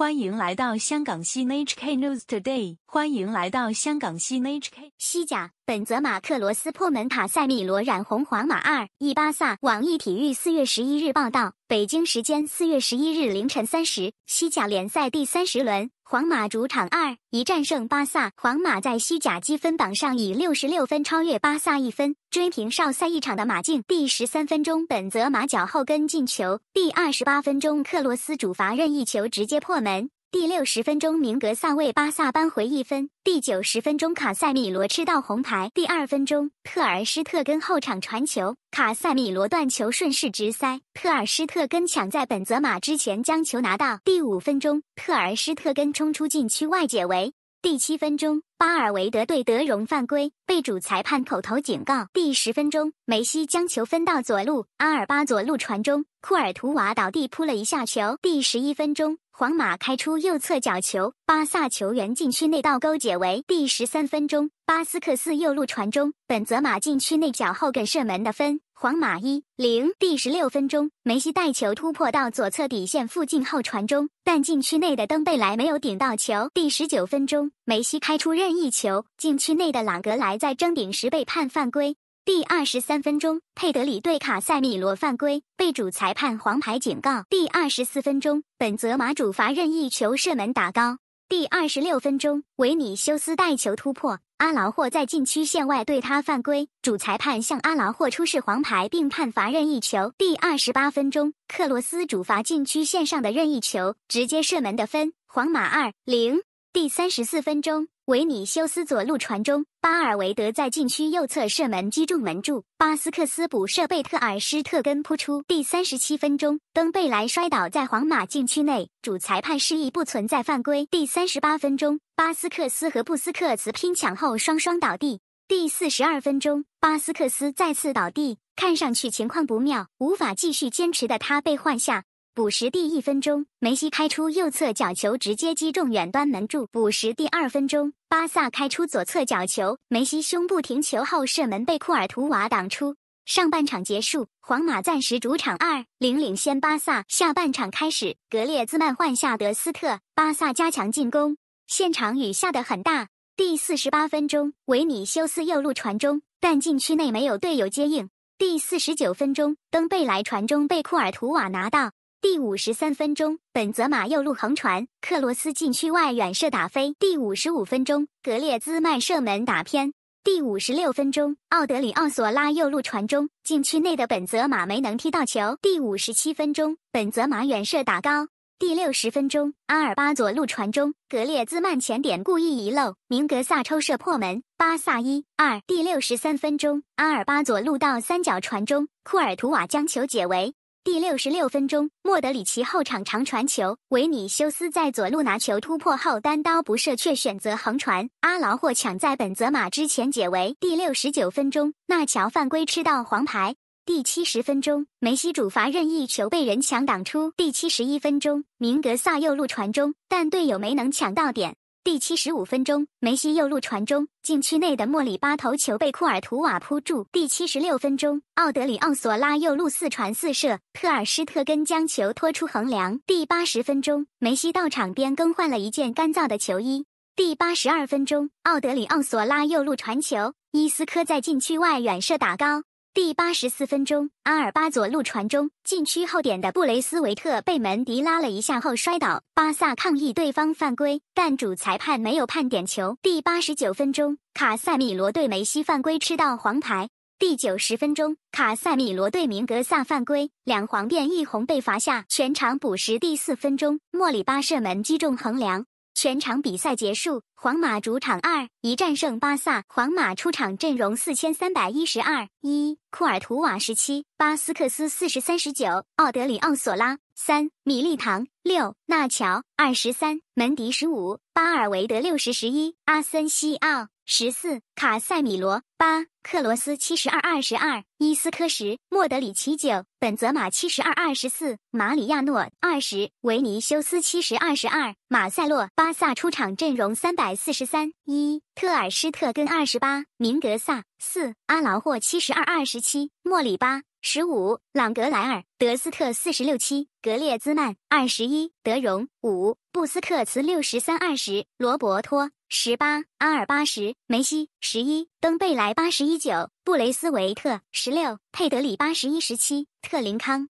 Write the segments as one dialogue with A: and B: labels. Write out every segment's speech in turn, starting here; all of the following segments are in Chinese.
A: 欢迎来到香港新 H K News Today。欢迎来到香港新 H K。西甲，本泽马克罗斯破门，卡塞米罗染红，皇马二一巴萨。网易体育四月十一日报道，北京时间四月十一日凌晨三时，西甲联赛第三十轮。皇马主场二一战胜巴萨。皇马在西甲积分榜上以六十六分超越巴萨一分，追平少赛一场的马竞。第十三分钟，本泽马脚后跟进球。第二十八分钟，克罗斯主罚任意球直接破门。第六十分钟，明格萨为巴萨扳回一分。第九十分钟，卡塞米罗吃到红牌。第二分钟，特尔施特根后场传球，卡塞米罗断球顺势直塞，特尔施特根抢在本泽马之前将球拿到。第五分钟，特尔施特根冲出禁区外解围。第七分钟，巴尔维德对德容犯规，被主裁判口头警告。第十分钟，梅西将球分到左路，阿尔巴左路传中，库尔图瓦倒地扑了一下球。第十一分钟。皇马开出右侧角球，巴萨球员禁区内倒钩解围。第十三分钟，巴斯克斯右路传中，本泽马禁区内脚后跟射门得分，皇马一零。第十六分钟，梅西带球突破到左侧底线附近后传中，但禁区内的登贝莱没有顶到球。第十九分钟，梅西开出任意球，禁区内的朗格莱在争顶时被判犯规。第二十三分钟，佩德里对卡塞米罗犯规，被主裁判黄牌警告。第二十四分钟，本泽马主罚任意球射门打高。第二十六分钟，维尼修斯带球突破，阿劳霍在禁区线外对他犯规，主裁判向阿劳霍出示黄牌并判罚任意球。第二十八分钟，克罗斯主罚禁区线上的任意球，直接射门得分，皇马二零。第三十四分钟。维尼修斯左路传中，巴尔维德在禁区右侧射门击中门柱。巴斯克斯补射，贝特尔施特根扑出。第三十七分钟，登贝莱摔倒在皇马禁区内，主裁判示意不存在犯规。第三十八分钟，巴斯克斯和布斯克茨拼抢后双双倒地。第四十二分钟，巴斯克斯再次倒地，看上去情况不妙，无法继续坚持的他被换下。补时第一分钟，梅西开出右侧角球，直接击中远端门柱。补时第二分钟，巴萨开出左侧角球，梅西胸部停球后射门被库尔图瓦挡出。上半场结束，皇马暂时主场二零领先巴萨。下半场开始，格列兹曼换下德斯特，巴萨加强进攻。现场雨下得很大。第四十八分钟，维尼修斯右路传中，但禁区内没有队友接应。第四十九分钟，登贝莱传中被库尔图瓦拿到。第五十三分钟，本泽马右路横传，克罗斯禁区外远射打飞。第五十五分钟，格列兹曼射门打偏。第五十六分钟，奥德里奥索拉右路传中，禁区内的本泽马没能踢到球。第五十七分钟，本泽马远射打高。第六十分钟，阿尔巴左路传中，格列兹曼前点故意遗漏，明格萨抽射破门。巴萨一二。第六十三分钟，阿尔巴左路到三角传中，库尔图瓦将球解围。第六十六分钟，莫德里奇后场长传球，维尼修斯在左路拿球突破后单刀不射，却选择横传，阿劳霍抢在本泽马之前解围。第六十九分钟，纳乔犯规吃到黄牌。第七十分钟，梅西主罚任意球被人抢挡出。第七十一分钟，明格萨右路传中，但队友没能抢到点。第七十五分钟，梅西右路传中，禁区内的莫里巴头球被库尔图瓦扑住。第七十六分钟，奥德里奥索拉右路四传四射，特尔施特根将球拖出横梁。第八十分钟，梅西到场边更换了一件干燥的球衣。第八十二分钟，奥德里奥索拉右路传球，伊斯科在禁区外远射打高。第八十四分钟，阿尔巴左路传中，禁区后点的布雷斯维特被门迪拉了一下后摔倒，巴萨抗议对方犯规，但主裁判没有判点球。第八十九分钟，卡塞米罗对梅西犯规吃到黄牌。第九十分钟，卡塞米罗对明格萨犯规，两黄变一红被罚下。全场补时第四分钟，莫里巴射门击中横梁。全场比赛结束，皇马主场二一战胜巴萨。皇马出场阵容：四千三百一十二一库尔图瓦十七，巴斯克斯四十三十九，奥德里奥索拉三，米利唐六，纳乔二十三，门迪十五，巴尔维德六十十一，阿森西奥。十四卡塞米罗八克罗斯七十二二十二伊斯科十莫德里奇九本泽马七十二二十四马里亚诺二十维尼修斯七十二十二马塞洛巴萨出场阵容三百四十三一特尔施特根二十八明格萨四阿劳霍七十二二十七莫里八十五，朗格莱尔，德斯特四十六七，格列兹曼二十一，德容五，布斯克茨六十三二十，罗伯托十八，阿尔巴什梅西十一，登贝莱八十一九，布雷斯维特十六，佩德里八十一十七，特林康。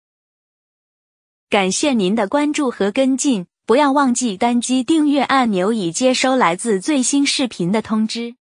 A: 感谢您的关注和跟进，不要忘记单击订阅按钮以接收来自最新视频的通知。